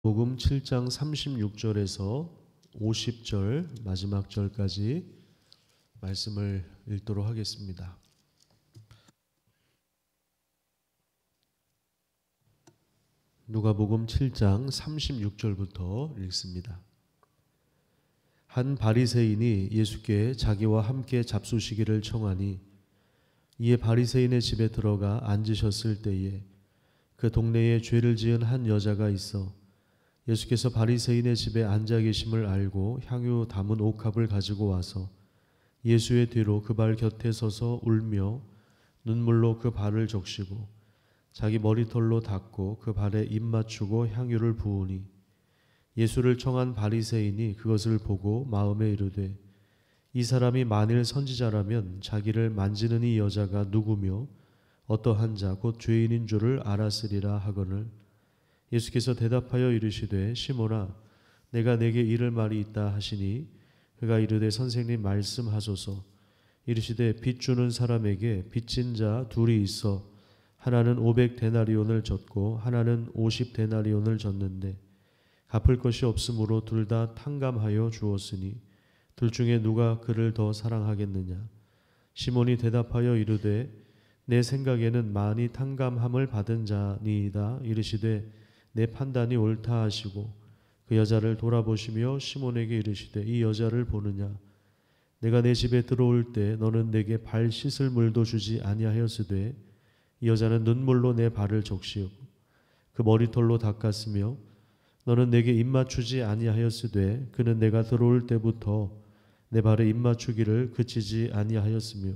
복음 7장 36절에서 50절 마지막 절까지 말씀을 읽도록 하겠습니다. 누가복음 7장 36절부터 읽습니다. 한 바리새인이 예수께 자기와 함께 잡수시기를 청하니 이에 바리새인의 집에 들어가 앉으셨을 때에 그 동네에 죄를 지은 한 여자가 있어 예수께서 바리새인의 집에 앉아 계심을 알고 향유 담은 옥합을 가지고 와서 예수의 뒤로 그 발 곁에 서서 울며 눈물로 그 발을 적시고 자기 머리털로 닦고 그 발에 입 맞추고 향유를 부으니 예수를 청한 바리새인이 그것을 보고 마음에 이르되 이 사람이 만일 선지자라면 자기를 만지는 이 여자가 누구며 어떠한 자 곧 죄인인 줄을 알았으리라 하거늘 예수께서 대답하여 이르시되 시모나 내가 내게 이를 말이 있다 하시니 그가 이르되 선생님 말씀하소서 이르시되 빚 주는 사람에게 빚진 자 둘이 있어 하나는 500 데나리온을 졌고 하나는 50 데나리온을 졌는데 갚을 것이 없으므로 둘 다 탕감하여 주었으니 둘 중에 누가 그를 더 사랑하겠느냐 시몬이 대답하여 이르되 내 생각에는 많이 탕감함을 받은 자니이다 이르시되 내 판단이 옳다 하시고 그 여자를 돌아보시며 시몬에게 이르시되 이 여자를 보느냐 내가 내 집에 들어올 때 너는 내게 발 씻을 물도 주지 아니하였으되 이 여자는 눈물로 내 발을 적시었고 그 머리털로 닦았으며 너는 내게 입 맞추지 아니하였으되 그는 내가 들어올 때부터 내 발에 입 맞추기를 그치지 아니하였으며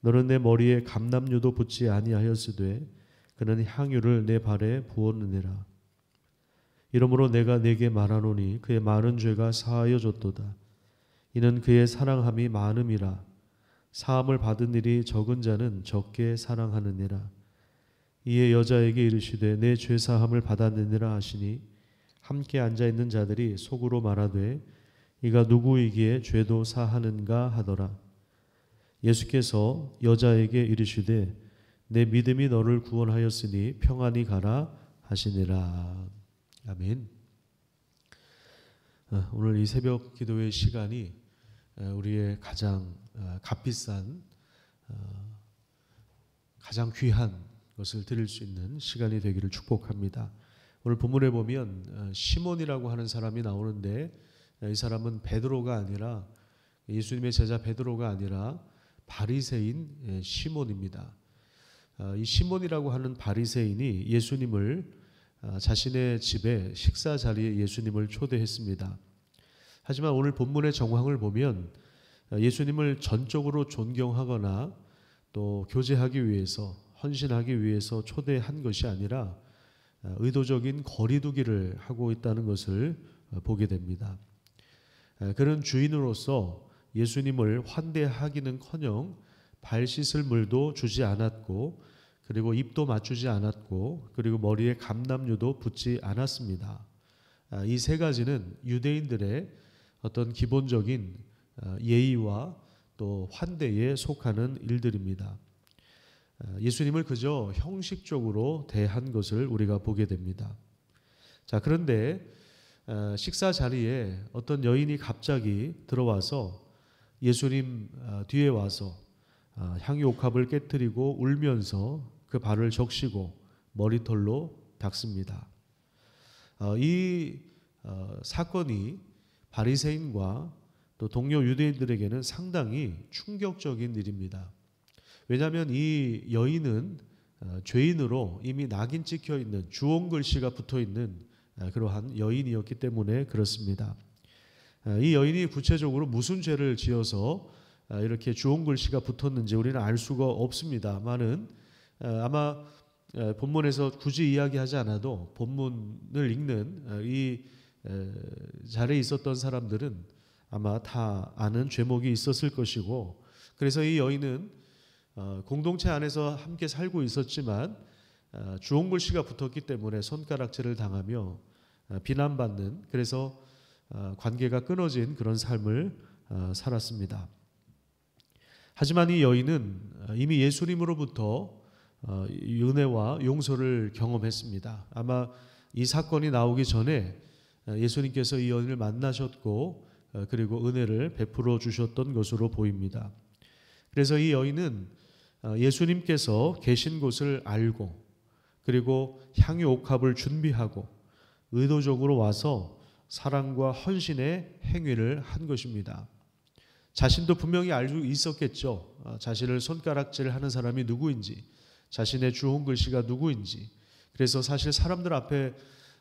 너는 내 머리에 감남류도 붙지 아니하였으되 그는 향유를 내 발에 부었느니라. 이러므로 내가 내게 말하노니 그의 많은 죄가 사하여 졌도다. 이는 그의 사랑함이 많음이라. 사함을 받은 일이 적은 자는 적게 사랑하느니라. 이에 여자에게 이르시되 내죄 사함을 받았느니라 하시니 함께 앉아 있는 자들이 속으로 말하되 이가 누구이기에 죄도 사하는가 하더라. 예수께서 여자에게 이르시되 내 믿음이 너를 구원하였으니 평안히 가라 하시니라. 아멘. 어, 오늘 이 새벽 기도의 시간이 어, 우리의 가장 어, 값비싼 가장 귀한 것을 드릴 수 있는 시간이 되기를 축복합니다. 오늘 본문에 보면 시몬이라고 하는 사람이 나오는데 이 사람은 베드로가 아니라 예수님의 제자 베드로가 아니라 바리새인 예, 시몬입니다. 어, 이 시몬이라고 하는 바리새인이 예수님을 어, 자신의 집에 식사 자리에 예수님을 초대했습니다. 하지만 오늘 본문의 정황을 보면 어, 예수님을 전적으로 존경하거나 또 교제하기 위해서 헌신하기 위해서 초대한 것이 아니라 의도적인 거리두기를 하고 있다는 것을 보게 됩니다. 그런 주인으로서 예수님을 환대하기는커녕 발 씻을 물도 주지 않았고 그리고 입도 맞추지 않았고 그리고 머리에 감남류도 붙지 않았습니다. 아, 이세 가지는 유대인들의 어떤 기본적인 아, 예의와 또 환대에 속하는 일들입니다. 아, 예수님을 그저 형식적으로 대한 것을 우리가 보게 됩니다. 자, 그런데 식사 자리에 어떤 여인이 갑자기 들어와서 예수님 뒤에 와서 아, 향유 옥합을 깨뜨리고 울면서 그 발을 적시고 머리털로 닦습니다. 아, 이 어, 사건이 바리새인과 또 동료 유대인들에게는 상당히 충격적인 일입니다. 왜냐하면 이 여인은 어, 죄인으로 이미 낙인 찍혀 있는 주홍 글씨가 붙어 있는 어, 그러한 여인이었기 때문에 그렇습니다. 이 여인이 구체적으로 무슨 죄를 지어서 아, 이렇게 주홍 글씨가 붙었는지 우리는 알 수가 없습니다만은 아, 아마 아, 본문에서 굳이 이야기하지 않아도 본문을 읽는 이 자리에 있었던 사람들은 아마 다 아는 죄목이 있었을 것이고 그래서 이 여인은 공동체 안에서 함께 살고 있었지만 주홍 글씨가 붙었기 때문에 손가락질을 당하며 비난받는 그래서 관계가 끊어진 그런 삶을 살았습니다. 하지만 이 여인은 어, 이미 예수님으로부터 어, 은혜와 용서를 경험했습니다. 아마 이 사건이 나오기 전에 어, 예수님께서 이 여인을 만나셨고 그리고 은혜를 베풀어 주셨던 것으로 보입니다. 그래서 이 여인은 예수님께서 계신 곳을 알고 그리고 향유 옥합을 준비하고 의도적으로 와서 사랑과 헌신의 행위를 한 것입니다. 자신도 분명히 알고 있었겠죠. 어, 자신을 손가락질하는 사람이 누구인지, 자신의 주홍 글씨가 누구인지. 그래서 사실 사람들 앞에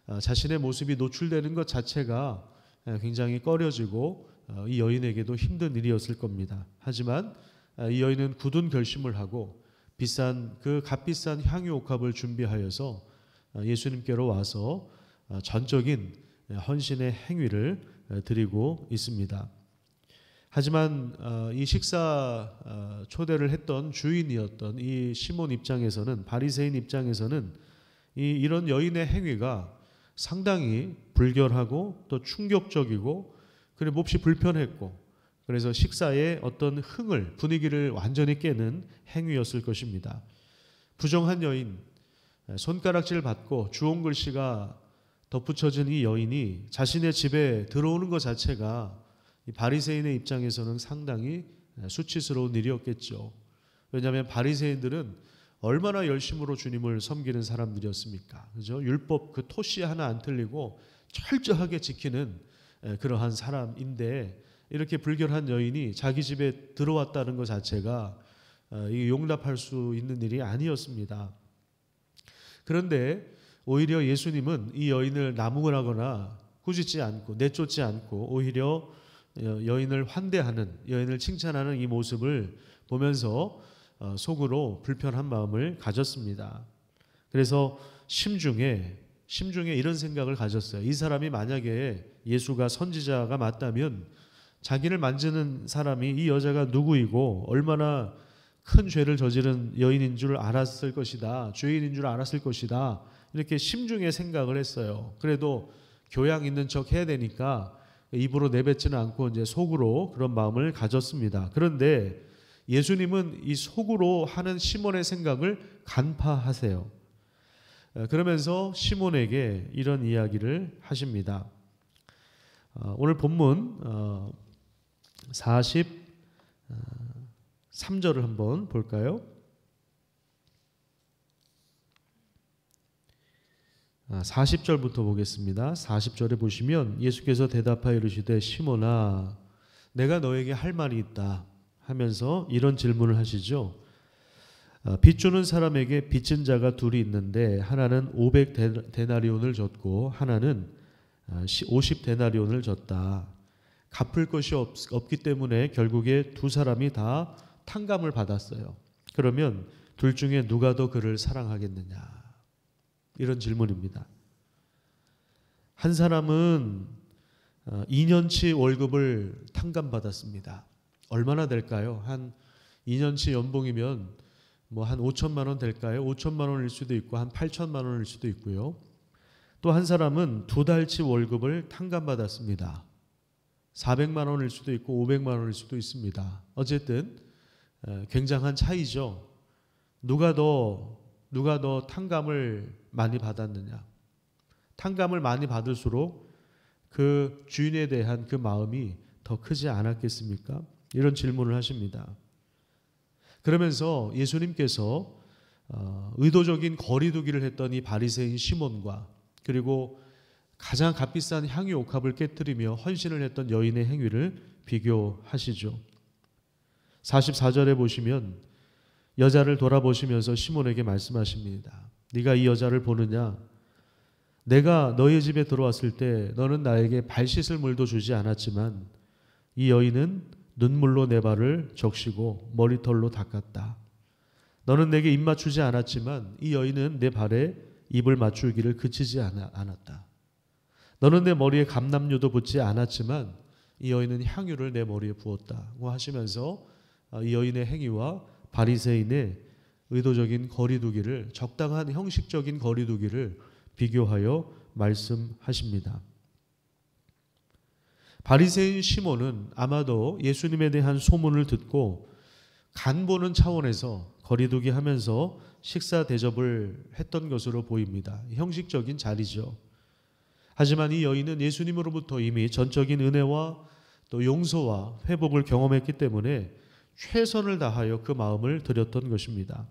어, 자신의 모습이 노출되는 것 자체가 굉장히 꺼려지고 어, 이 여인에게도 힘든 일이었을 겁니다. 하지만 이 여인은 굳은 결심을 하고 비싼 그 값비싼 향유 옥합을 준비하여서 예수님께로 와서 전적인 헌신의 행위를 드리고 있습니다. 하지만 어, 이 식사 어, 초대를 했던 주인이었던 이 시몬 입장에서는 바리새인 입장에서는 이 이런 여인의 행위가 상당히 불결하고 또 충격적이고 그리고 몹시 불편했고 그래서 식사의 어떤 흥을 분위기를 완전히 깨는 행위였을 것입니다. 부정한 여인 손가락질 받고 주홍 글씨가 덧붙여진 이 여인이 자신의 집에 들어오는 것 자체가 바리새인의 입장에서는 상당히 예, 수치스러운 일이었겠죠. 왜냐하면 바리새인들은 얼마나 열심으로 주님을 섬기는 사람들이었습니까? 그죠? 율법 그 토시 하나 안 틀리고 철저하게 지키는 예, 그러한 사람인데 이렇게 불결한 여인이 자기 집에 들어왔다는 것 자체가 어, 용납할 수 있는 일이 아니었습니다. 그런데 오히려 예수님은 이 여인을 나무을 거나 꾸짖지 않고 내쫓지 않고 오히려 여인을 환대하는 여인을 칭찬하는 이 모습을 보면서 어, 속으로 불편한 마음을 가졌습니다. 그래서 심중에 심중에 이런 생각을 가졌어요. 이 사람이 만약에 예수가 선지자가 맞다면 자기를 만지는 사람이 이 여자가 누구이고 얼마나 큰 죄를 저지른 여인인 줄 알았을 것이다. 죄인인 줄 알았을 것이다. 이렇게 심중에 생각을 했어요. 그래도 교양 있는 척 해야 되니까 입으로 내뱉지는 않고 이제 속으로 그런 마음을 가졌습니다. 그런데 예수님은 이 속으로 하는 시몬의 생각을 간파하세요. 어, 그러면서 시몬에게 이런 이야기를 하십니다. 어, 오늘 본문 43절을 어, 한번 볼까요? 40절부터 아, 보겠습니다. 40절에 보시면 예수께서 대답하여 이르시되 시몬아 내가 너에게 할 말이 있다 하면서 이런 질문을 하시죠. 빚 아, 주는 사람에게 빚진 자가 둘이 있는데 하나는 500 데나리온을 줬고 하나는 50 아, 데나리온을 줬다. 갚을 것이 없, 없기 때문에 결국에 두 사람이 다 탕감을 받았어요. 그러면 둘 중에 누가 더 그를 사랑하겠느냐? 이런 질문입니다. 한 사람은 2년치 어, 월급을 탕감받았습니다. 얼마나 될까요? 한 2년치 연봉이면 뭐 한 5천만 원 될까요? 5천만 원일 수도 있고 한 8천만 원일 수도 있고요. 또 한 사람은 두 달치 월급을 탕감받았습니다. 400만 원일 수도 있고 500만 원일 수도 있습니다. 어쨌든 어, 굉장한 차이죠. 누가 더 누가 너 탕감을 많이 받았느냐. 탕감을 많이 받을수록 그 주인에 대한 그 마음이 더 크지 않았겠습니까? 이런 질문을 하십니다. 그러면서 예수님께서 어, 의도적인 거리두기를 했던 이 바리새인 시몬과 그리고 가장 값비싼 향유 옥합을 깨뜨리며 헌신을 했던 여인의 행위를 비교하시죠. 44절에 보시면 여자를 돌아보시면서 시몬에게 말씀하십니다. 네가 이 여자를 보느냐? 내가 너희 집에 들어왔을 때 너는 나에게 발 씻을 물도 주지 않았지만 이 여인은 눈물로 내 발을 적시고 머리털로 닦았다. 너는 내게 입 맞추지 않았지만 이 여인은 내 발에 입을 맞추기를 그치지 않았다. 너는 내 머리에 감남료도 붙지 않았지만 이 여인은 향유를 내 머리에 부었다고 하시면서 이 여인의 행위와 바리새인의 의도적인 거리두기를 적당한 형식적인 거리두기를 비교하여 말씀하십니다. 바리새인 시몬은 아마도 예수님에 대한 소문을 듣고 간 보는 차원에서 거리두기 하면서 식사 대접을 했던 것으로 보입니다. 형식적인 자리죠. 하지만 이 여인은 예수님으로부터 이미 전적인 은혜와 또 용서와 회복을 경험했기 때문에 최선을 다하여 그 마음을 드렸던 것입니다.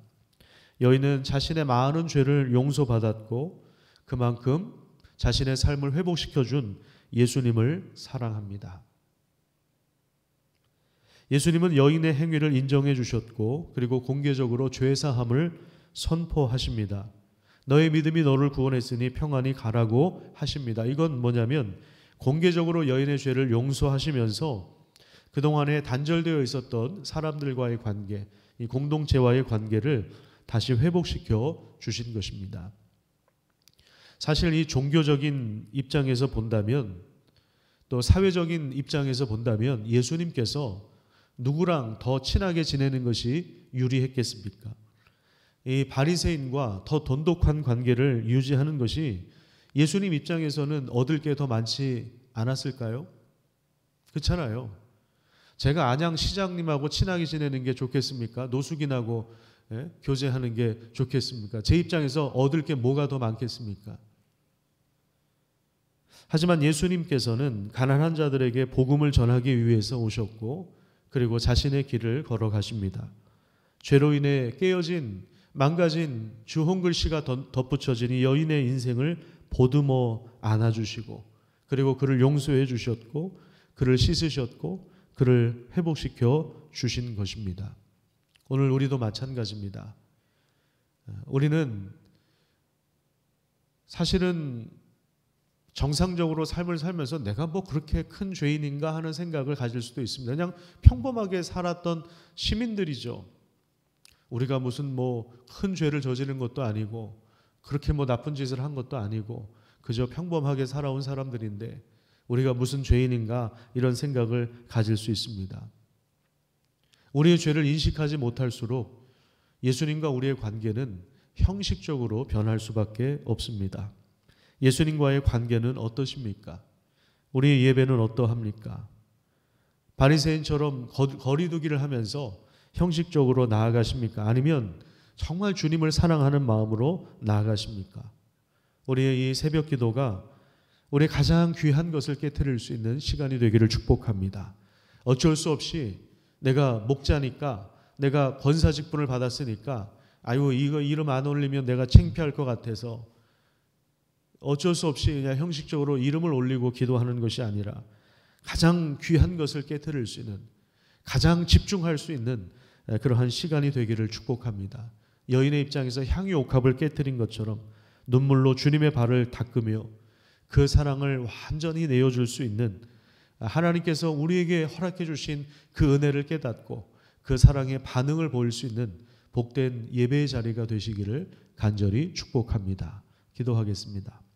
여인은 자신의 많은 죄를 용서받았고 그만큼 자신의 삶을 회복시켜 준 예수님을 사랑합니다. 예수님은 여인의 행위를 인정해 주셨고 그리고 공개적으로 죄 사함을 선포하십니다. 너의 믿음이 너를 구원했으니 평안히 가라고 하십니다. 이건 뭐냐면 공개적으로 여인의 죄를 용서하시면서 그동안에 단절되어 있었던 사람들과의 관계, 이 공동체와의 관계를 다시 회복시켜 주신 것입니다. 사실 이 종교적인 입장에서 본다면 또 사회적인 입장에서 본다면 예수님께서 누구랑 더 친하게 지내는 것이 유리했겠습니까? 이 바리새인과 더 돈독한 관계를 유지하는 것이 예수님 입장에서는 얻을 게 더 많지 않았을까요? 그렇잖아요. 제가 안양 시장님하고 친하게 지내는 게 좋겠습니까? 노숙인하고 예? 교제하는 게 좋겠습니까? 제 입장에서 얻을 게 뭐가 더 많겠습니까? 하지만 예수님께서는 가난한 자들에게 복음을 전하기 위해서 오셨고 그리고 자신의 길을 걸어가십니다. 죄로 인해 깨어진 망가진 주홍글씨가 덧붙여진 이 여인의 인생을 보듬어 안아주시고 그리고 그를 용서해 주셨고 그를 씻으셨고 그를 회복시켜 주신 것입니다. 오늘 우리도 마찬가지입니다. 우리는 사실은 정상적으로 삶을 살면서 내가 뭐 그렇게 큰 죄인인가 하는 생각을 가질 수도 있습니다. 그냥 평범하게 살았던 시민들이죠. 우리가 무슨 뭐 큰 죄를 저지른 것도 아니고 그렇게 뭐 나쁜 짓을 한 것도 아니고 그저 평범하게 살아온 사람들인데 우리가 무슨 죄인인가 이런 생각을 가질 수 있습니다. 우리의 죄를 인식하지 못할수록 예수님과 우리의 관계는 형식적으로 변할 수밖에 없습니다. 예수님과의 관계는 어떠십니까? 우리의 예배는 어떠합니까? 바리새인처럼 거리두기를 하면서 형식적으로 나아가십니까? 아니면 정말 주님을 사랑하는 마음으로 나아가십니까? 우리의 이 새벽 기도가 우리 가장 귀한 것을 깨뜨릴 수 있는 시간이 되기를 축복합니다. 어쩔 수 없이 내가 목자니까 내가 권사 직분을 받았으니까 아유 이거 이름 안 올리면 내가 창피할 것 같아서 어쩔 수 없이 그냥 형식적으로 이름을 올리고 기도하는 것이 아니라 가장 귀한 것을 깨뜨릴 수 있는 가장 집중할 수 있는 그러한 시간이 되기를 축복합니다. 여인의 입장에서 향유 옥합을 깨뜨린 것처럼 눈물로 주님의 발을 닦으며 그 사랑을 완전히 내어줄 수 있는 하나님께서 우리에게 허락해 주신 그 은혜를 깨닫고 그 사랑의 반응을 보일 수 있는 복된 예배의 자리가 되시기를 간절히 축복합니다. 기도하겠습니다.